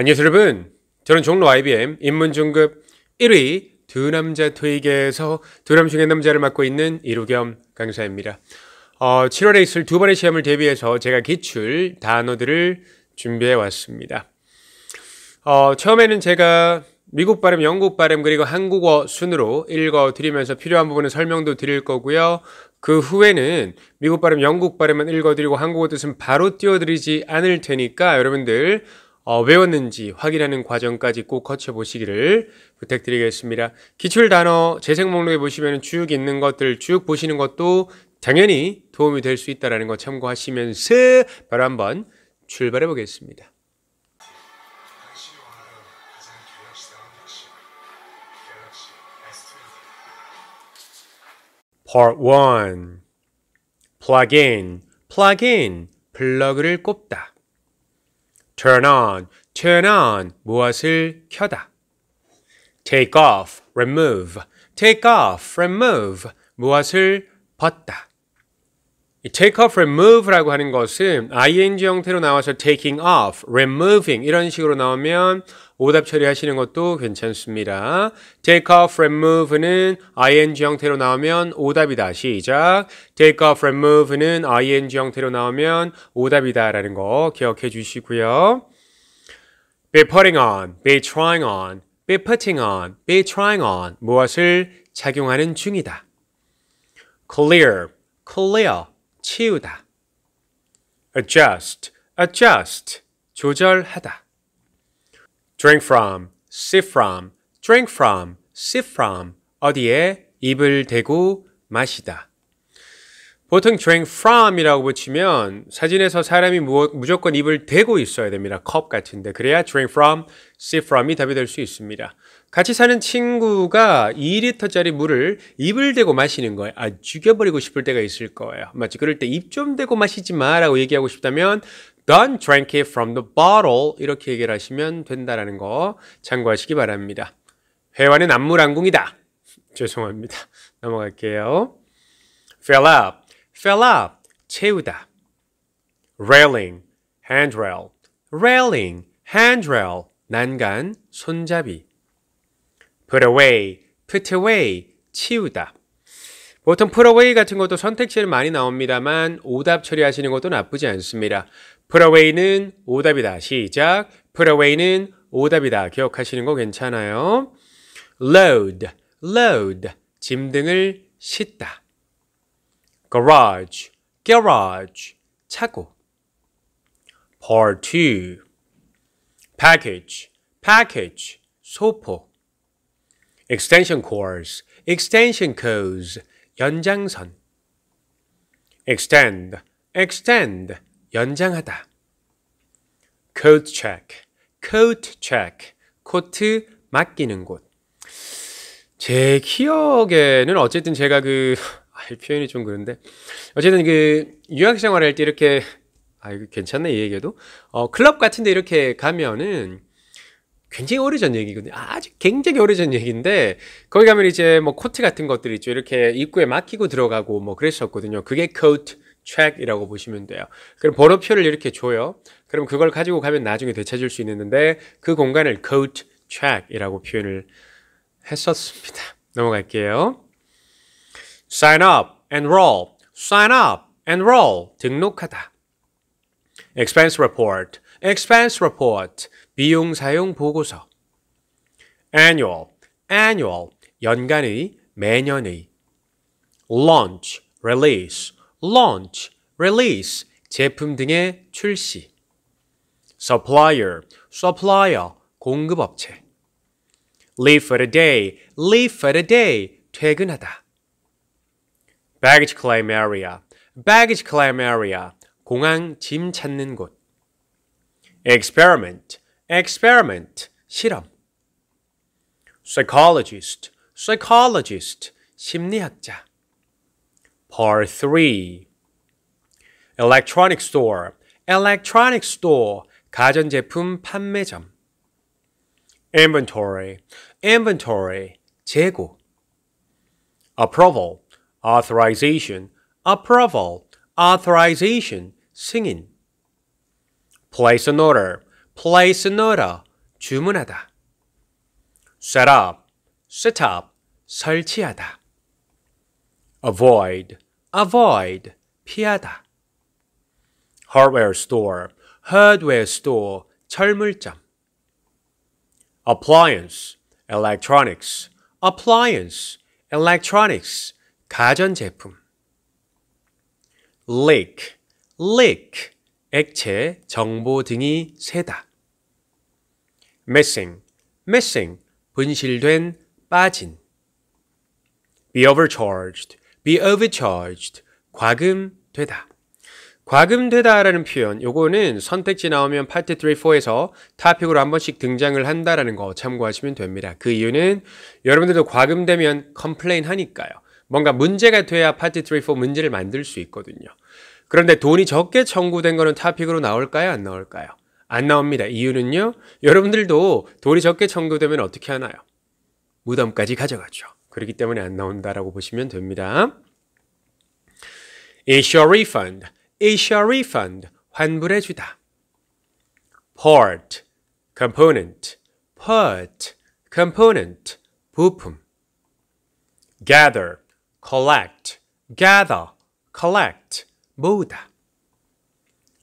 안녕하세요 여러분 저는 종로 IBM 인문중급 1위 두 남자 토익에서 두 남중의 남자를 맡고 있는 이루겸 강사입니다 어, 7월에 있을 두 번의 시험을 대비해서 제가 기출 단어들을 준비해 왔습니다 어, 처음에는 제가 미국 발음, 영국 발음 그리고 한국어 순으로 읽어 드리면서 필요한 부분은 설명도 드릴 거고요 그 후에는 미국 발음, 영국 발음만 읽어 드리고 한국어 뜻은 바로 띄워 드리지 않을 테니까 여러분들 어, 외웠는지 확인하는 과정까지 꼭 거쳐보시기를 부탁드리겠습니다. 기출 단어 재생 목록에 보시면 쭉 있는 것들 쭉 보시는 것도 당연히 도움이 될 수 있다는 거 참고하시면서 바로 한번 출발해 보겠습니다. p a 1 Plug 플러그를 꼽다. turn on, turn on 무엇을 켜다. take off, remove, take off, remove 무엇을 벗다. take off, remove라고 하는 것은 ing 형태로 나와서 taking off, removing 이런 식으로 나오면 오답 처리하시는 것도 괜찮습니다. take off from move는 ing 형태로 나오면 오답이다. 시작. take off from move는 ing 형태로 나오면 오답이다. 라는 거 기억해 주시고요. be putting on, be trying on, be putting on, be trying on. 무엇을 작용하는 중이다. clear, clear. 치우다. adjust, adjust. 조절하다. drink from, sip from, drink from, sip from 어디에 입을 대고 마시다. 보통 drink from이라고 붙이면 사진에서 사람이 무조건 입을 대고 있어야 됩니다. 컵 같은데 그래야 drink from, sip from이 답이 될 수 있습니다. 같이 사는 친구가 2리터짜리 물을 입을 대고 마시는 거예요. 아, 죽여버리고 싶을 때가 있을 거예요. 마치 그럴 때 입 좀 대고 마시지 마라고 얘기하고 싶다면 then drank it from the bottle 이렇게 얘기를 하시면 된다라는 거 참고하시기 바랍니다. 회화는 안무랑궁이다. 죄송합니다. 넘어갈게요. fill up, fill up, 채우다. railing, handrail, railing, handrail, 난간, 손잡이. put away, put away, 치우다. 보통 put away 같은 것도 선택지를 많이 나옵니다만 오답 처리하시는 것도 나쁘지 않습니다. 프라웨이는 오답이다. 시작. 프라웨이는 오답이다. 기억하시는 거 괜찮아요. load, load. 짐 등을 싣다. garage, garage. 차고. part 2. package, package. 소포. extension course, extension course. 연장선. extend, extend. 연장하다. coat check, coat check, 코트 맡기는 곳. 제 기억에는 어쨌든 제가 그 아, 표현이 좀 그런데 어쨌든 그 유학 생활할 때 이렇게 아 이거 그 괜찮네 이 얘기도 어 클럽 같은데 이렇게 가면은 굉장히 오래전 얘기거든요. 아주 굉장히 오래전 얘기인데 거기 가면 이제 뭐 코트 같은 것들 있죠. 이렇게 입구에 막히고 들어가고 뭐 그랬었거든요. 그게 coat track이라고 보시면 돼요. 그럼 번호표를 이렇게 줘요. 그럼 그걸 가지고 가면 나중에 되찾을 수 있는데 그 공간을 coat track이라고 표현을 했었습니다. 넘어갈게요. sign up, enroll, sign up, enroll, 등록하다. expense report, expense report, 비용 사용 보고서. annual, annual, 연간의, 매년의. launch, release, launch, release, 제품 등의 출시. supplier, supplier, 공급업체. leave for the day, leave for the day, 퇴근하다. baggage claim area, baggage claim area, 공항 짐 찾는 곳. experiment, experiment, 실험. psychologist, psychologist, 심리학자. Part 3 Electronic store Electronic store 가전제품 판매점 Inventory Inventory 재고 Approval Authorization Approval Authorization 승인 Place an order Place an order 주문하다 Set up Set up 설치하다 avoid, avoid, 피하다. hardware store, hardware store, 철물점. appliance, electronics, appliance, electronics, 가전제품. leak, leak, 액체, 정보 등이 새다. missing, missing, 분실된, 빠진. be overcharged, be overcharged. 과금되다. 과금되다라는 표현, 요거는 선택지 나오면 파트 3, 4에서 타픽으로 한 번씩 등장을 한다라는 거 참고하시면 됩니다. 그 이유는 여러분들도 과금되면 컴플레인 하니까요. 뭔가 문제가 돼야 파트 3, 4 문제를 만들 수 있거든요. 그런데 돈이 적게 청구된 거는 타픽으로 나올까요? 안 나올까요? 안 나옵니다. 이유는요. 여러분들도 돈이 적게 청구되면 어떻게 하나요? 무덤까지 가져가죠. 그렇기 때문에 안 나온다라고 보시면 됩니다. issue refund, issue refund, 환불해 주다. part, component, part, component, 부품. gather, collect, gather, collect, 모으다.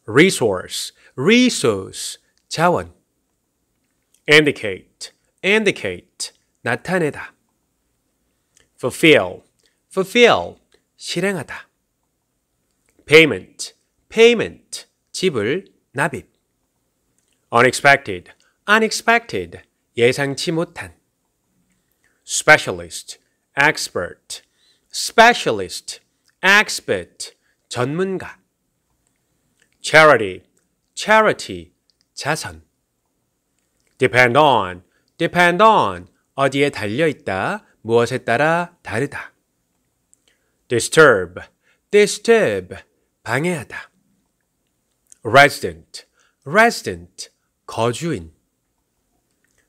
resource, resource, 자원. indicate, indicate, 나타내다. fulfill, fulfill, 실행하다. payment, payment, 지불, 납입. unexpected, unexpected, 예상치 못한. specialist, expert, specialist, expert, 전문가. charity, charity, 자선. depend on, depend on, 어디에 달려 있다, 무엇에 따라 다르다. disturb, disturb, 방해하다. resident, resident, 거주인.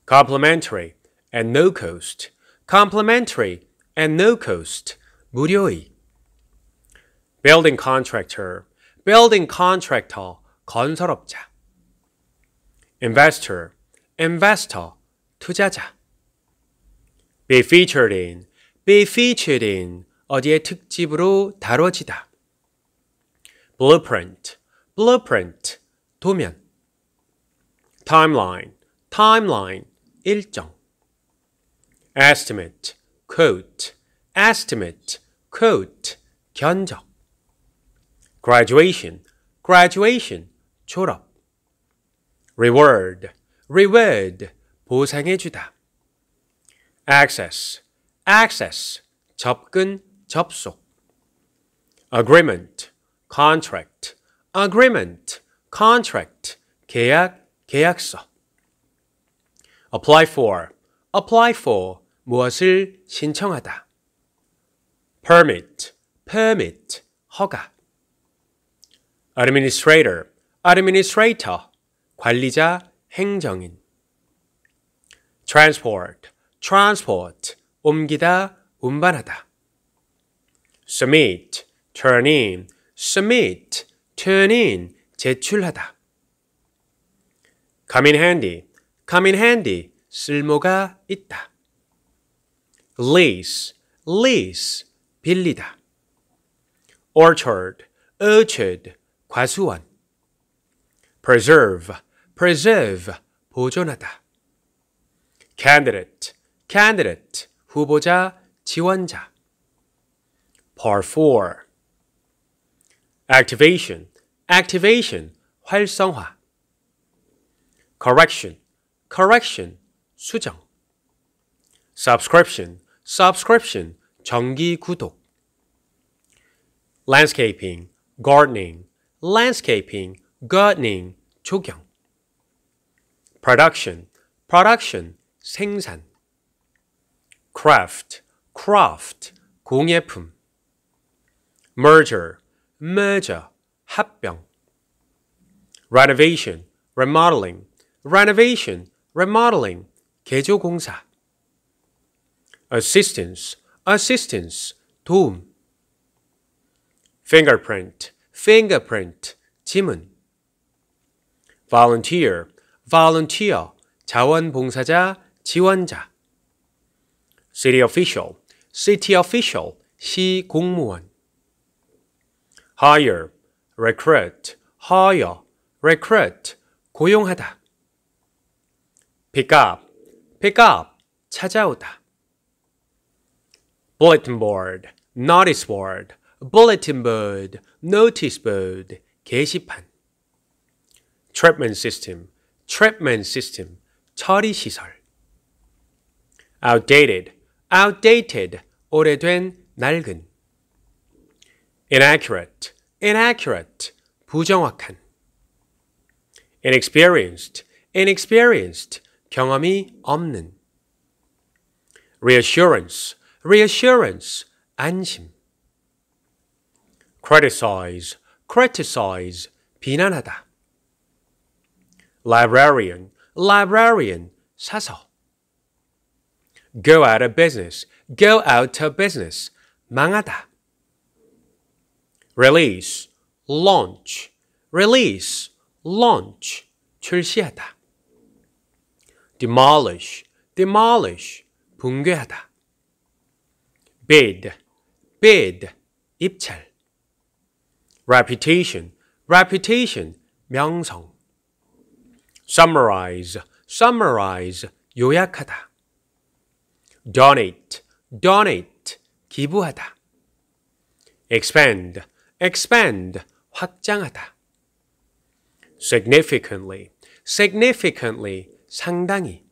complementary and no cost, complementary and no cost, 무료의. building contractor, building contractor, 건설업자. investor, investor, 투자자. be featured in, be featured in 어디에 특집으로 다뤄지다. blueprint, blueprint 도면. timeline, timeline 일정. estimate, quote, estimate, quote 견적. graduation, graduation 졸업. reward, reward 보상해 주다. access, access, 접근, 접속. agreement, contract, agreement, contract, 계약, 계약서. apply for, apply for, 무엇을 신청하다. permit, permit, 허가. administrator, administrator, 관리자, 행정인. transport, transport, 옮기다, 운반하다. submit, turn in, submit, turn in, 제출하다. come in handy, come in handy, 쓸모가 있다. lease, lease, 빌리다. orchard, orchard, 과수원. preserve, preserve, 보존하다. candidate, candidate 후보자 지원자 Part 4 activation activation 활성화 correction correction 수정 subscription subscription 정기 구독 landscaping gardening landscaping gardening 조경 production production 생산 craft, craft, 공예품. merger, merger, 합병. renovation, remodeling, renovation, remodeling, 개조 공사. assistance, assistance, 도움. fingerprint, fingerprint, 지문. volunteer, volunteer, 자원봉사자, 지원자. city official, city official, 시 공무원. hire, recruit, hire, recruit, 고용하다. pick up, pick up, 찾아오다. bulletin board, notice board, bulletin board, notice board, 게시판. treatment system, treatment system, 처리 시설. outdated, outdated, 오래된, 낡은. inaccurate, inaccurate, 부정확한. inexperienced, inexperienced, 경험이 없는. reassurance, reassurance, 안심. criticize, criticize, 비난하다. librarian, librarian, 사서 go out of business, go out of business, 망하다. release, launch, release, launch, 출시하다. demolish, demolish, 붕괴하다. bid, bid, 입찰. reputation, reputation, 명성. summarize, summarize, 요약하다. donate, donate, 기부하다. expand, expand, 확장하다. significantly, significantly, 상당히.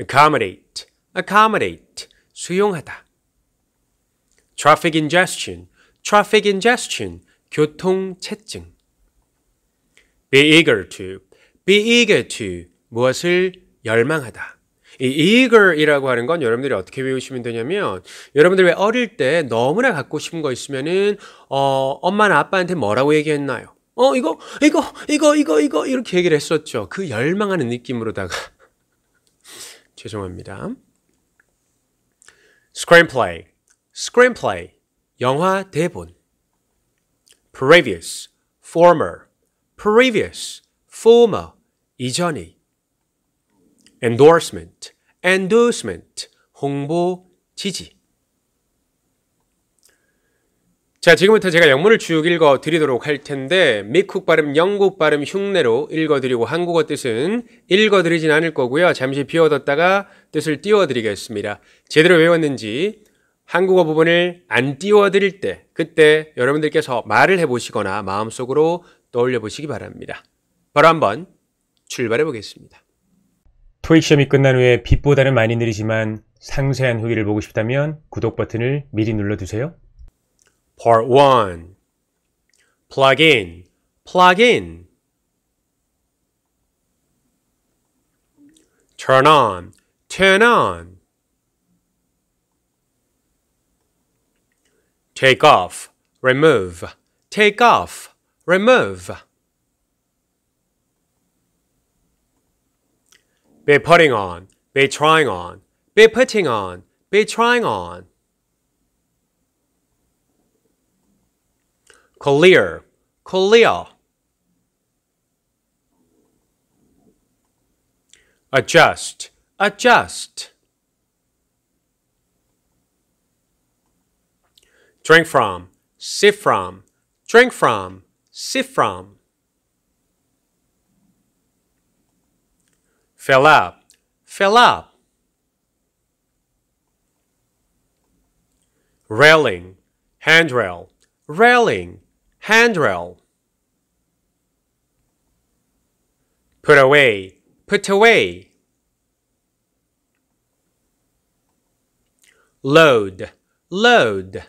accommodate, accommodate, 수용하다. traffic ingestion, traffic ingestion, 교통 채증 be eager to, be eager to, 무엇을 열망하다. 이 eagle이라고 하는 건 여러분들이 어떻게 외우시면 되냐면 여러분들 왜 어릴 때 너무나 갖고 싶은 거 있으면은 어 엄마나 아빠한테 뭐라고 얘기했나요? 어 이거 이거 이거 이거 이거 이렇게 얘기를 했었죠. 그 열망하는 느낌으로다가 죄송합니다. screenplay, screenplay, 영화 대본. previous, former, previous, former, 이전이. endorsement, endorsement, 홍보, 지지. 자, 지금부터 제가 영문을 쭉 읽어 드리도록 할 텐데, 미국 발음, 영국 발음 흉내로 읽어 드리고, 한국어 뜻은 읽어 드리진 않을 거고요. 잠시 비워뒀다가 뜻을 띄워 드리겠습니다. 제대로 외웠는지, 한국어 부분을 안 띄워 드릴 때, 그때 여러분들께서 말을 해 보시거나 마음속으로 떠올려 보시기 바랍니다. 바로 한번 출발해 보겠습니다. 토익 시험이 끝난 후에 빛보다는 많이 느리지만 상세한 후기를 보고 싶다면 구독 버튼을 미리 눌러두세요. Part 1 Plug in, plug in Turn on, turn on Take off, remove, take off, remove be putting on, be trying on, be putting on, be trying on. Clear, clear. Adjust, adjust. Drink from, sip from, drink from, sip from. fell up, fell up. Railing, handrail, railing, handrail. Put away, put away. Load, load.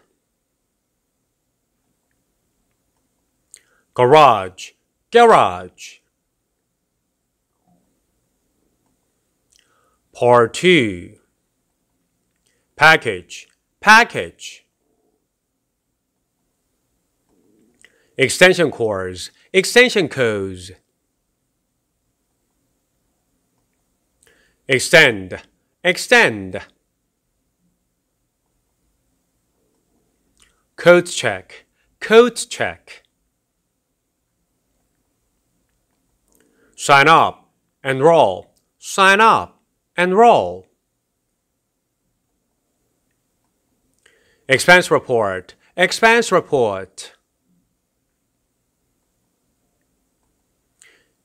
Garage, garage. Part 2 Package Package Extension cords Extension codes Extend Extend Code check Code check Sign up Enroll Sign up Enroll. Expense report. Expense report.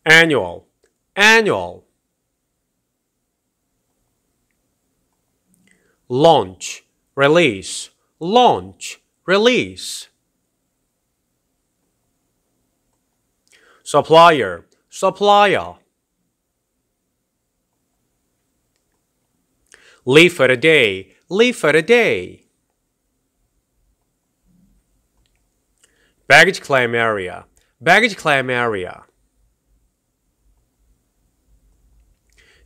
Annual. Annual. Launch. Release. Launch. Release. Supplier. Supplier. Leave for a day, leave for a day. Baggage claim area, baggage claim area.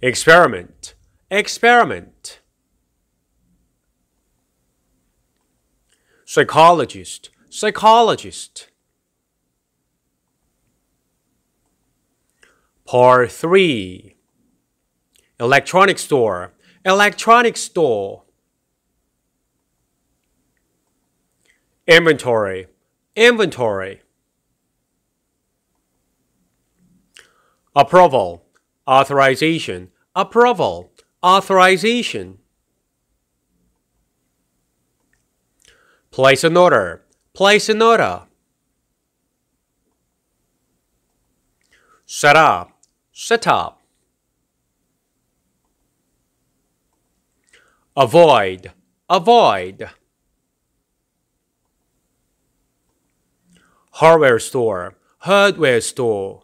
Experiment, experiment. Psychologist, psychologist. Part 3 Electronic Store Electronic store, inventory, inventory, approval, authorization, approval, authorization, place an order, place an order, set up, set up. Avoid. Avoid. Hardware store. Hardware store.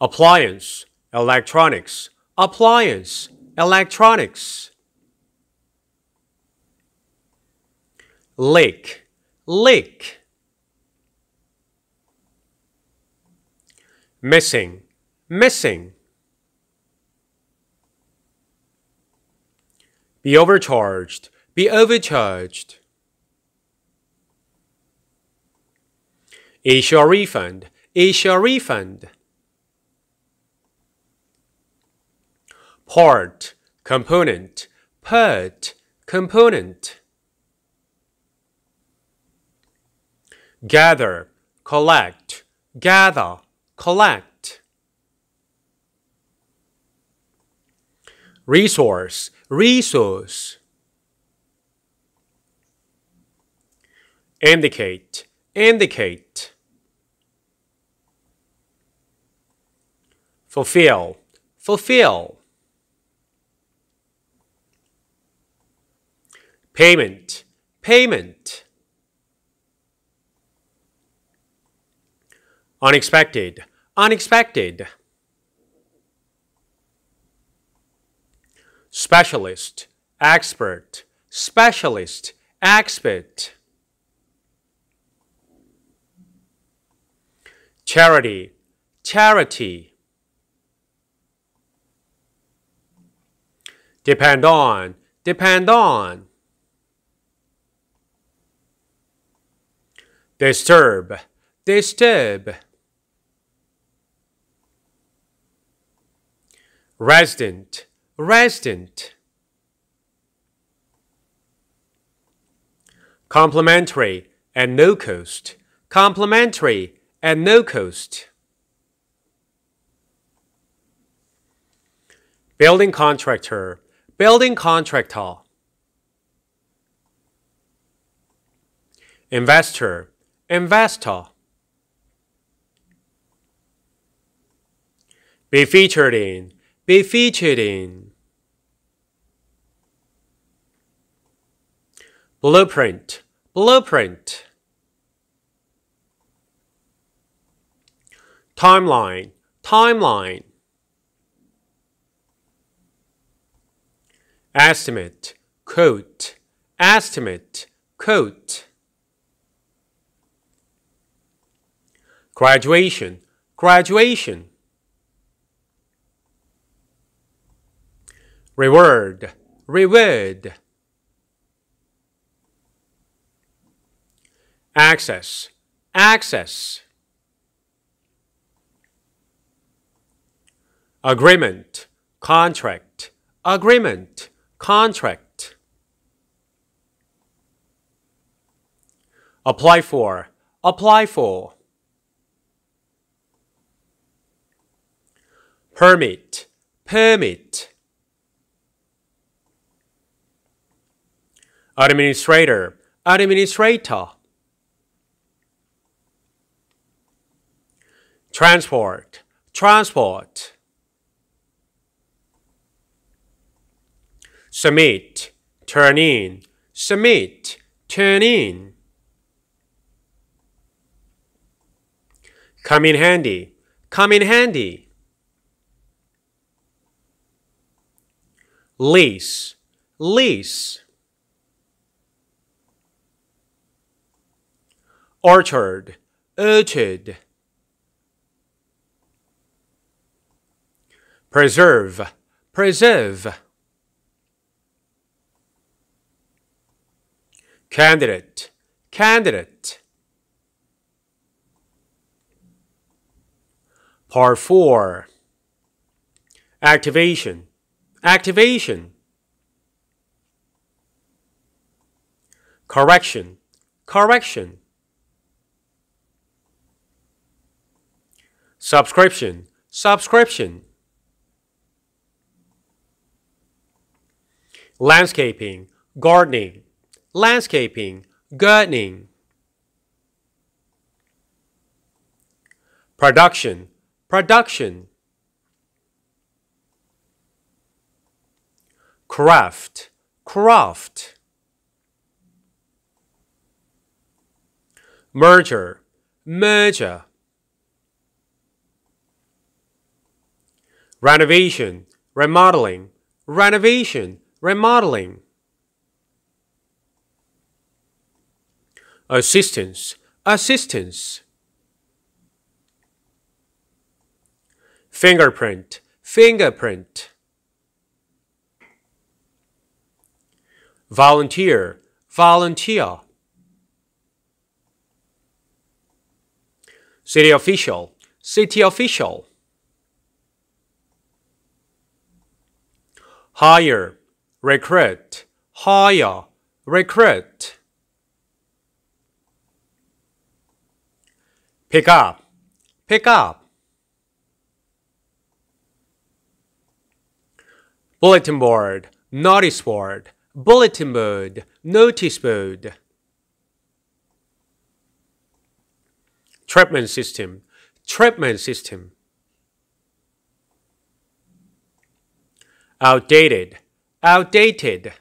Appliance. Electronics. Appliance. Electronics. Lake. Lake. Missing. Missing. be overcharged, be overcharged. Issue a refund, issue a refund. Part, component, part, component. Gather, collect, gather, collect. Resource, resource indicate indicate fulfill fulfill payment payment unexpected unexpected specialist, expert, specialist, expert. Charity, charity. Depend on, depend on. Disturb, disturb. Resident, resident complementary and no cost complementary and no cost building contractor building contractor investor investor be featured in be featured in blueprint, blueprint, timeline, timeline, estimate, quote, estimate, quote, graduation, graduation. reward, reward. Access, access. Agreement, contract, agreement, contract. Apply for, apply for. Permit, permit. administrator, administrator. Transport, transport. Submit, turn in, submit, turn in. Come in handy, come in handy. Lease, lease. orchard, orchard. Preserve, preserve. Candidate, candidate. Part 4 Activation, activation. Correction, correction. subscription, subscription. Landscaping, gardening, landscaping, gardening. Production, production. Craft, craft. Merger, merger. renovation, remodeling, renovation, remodeling. Assistance, assistance. Fingerprint, fingerprint. Volunteer, volunteer. City official, city official. Hire, recruit, Hire, recruit. Pick up, pick up. Bulletin board, notice board, bulletin board, notice board. Treatment system, treatment system. outdated, outdated.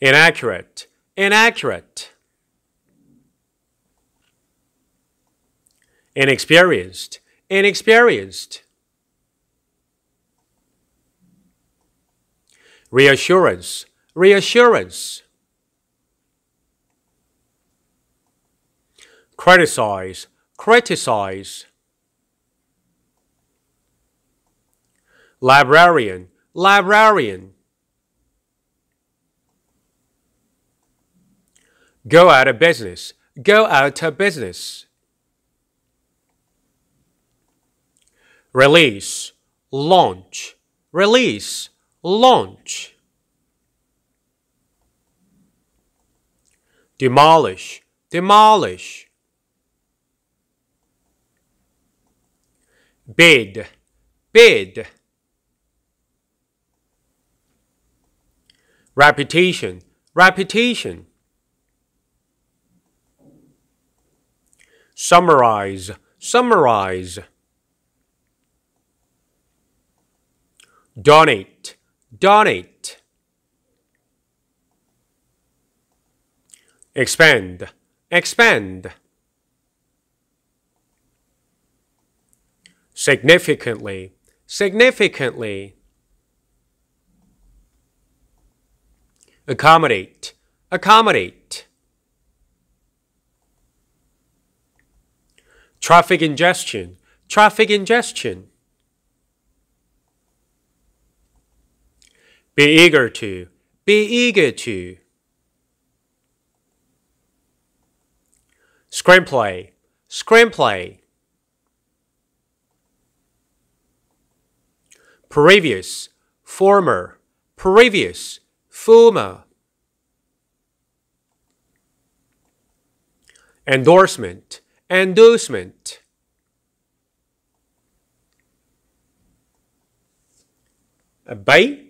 Inaccurate, inaccurate. Inexperienced, inexperienced. Reassurance, reassurance. Criticize, criticize. librarian, librarian. Go out of business, go out of business. Release, launch, release, launch. demolish, demolish. Bid, bid. Reputation, reputation. Summarize, summarize. Donate, donate. Expand, expand. Significantly, significantly. accommodate, accommodate. Traffic ingestion, traffic ingestion. Be eager to, be eager to. Screenplay, screenplay. Previous, former, previous. Former. Endorsement. Endorsement. By